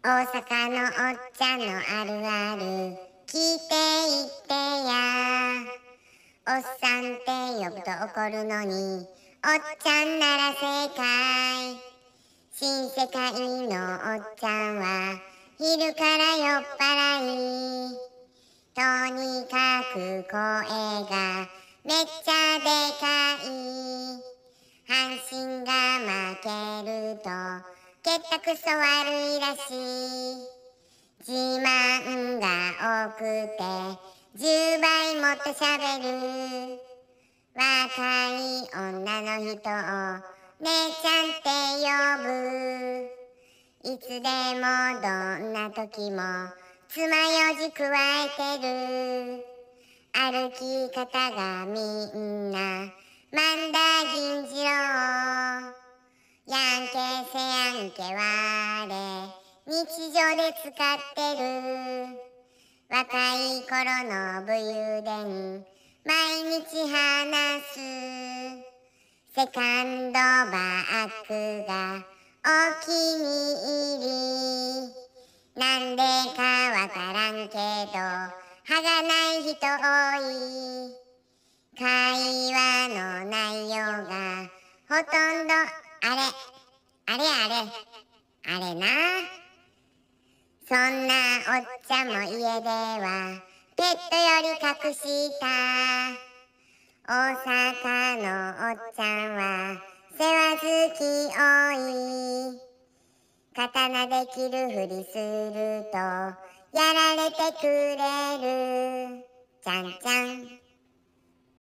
大阪のおっちゃんのあるある聞いていってやおっさんって呼ぶと怒るのにおっちゃんなら正解新世界のおっちゃんは昼から酔っ払いとにかく声がめっちゃでかい結たくそ悪いらしい自慢が多くて10倍もっと喋る若い女の人を姉ちゃんって呼ぶいつでもどんな時も爪楊枝加えてる歩き方がみんなマンダギンジローヤーなんて我日常で使ってる若い頃の武勇伝毎日話すセカンドバッグがお気に入りなんでかわからんけど歯がない人多い会話のあれあれ、あれな。そんなおっちゃんも家では、ペットより隠した。大阪のおっちゃんは、世話好き多い。刀できるふりすると、やられてくれる。ちゃんちゃん。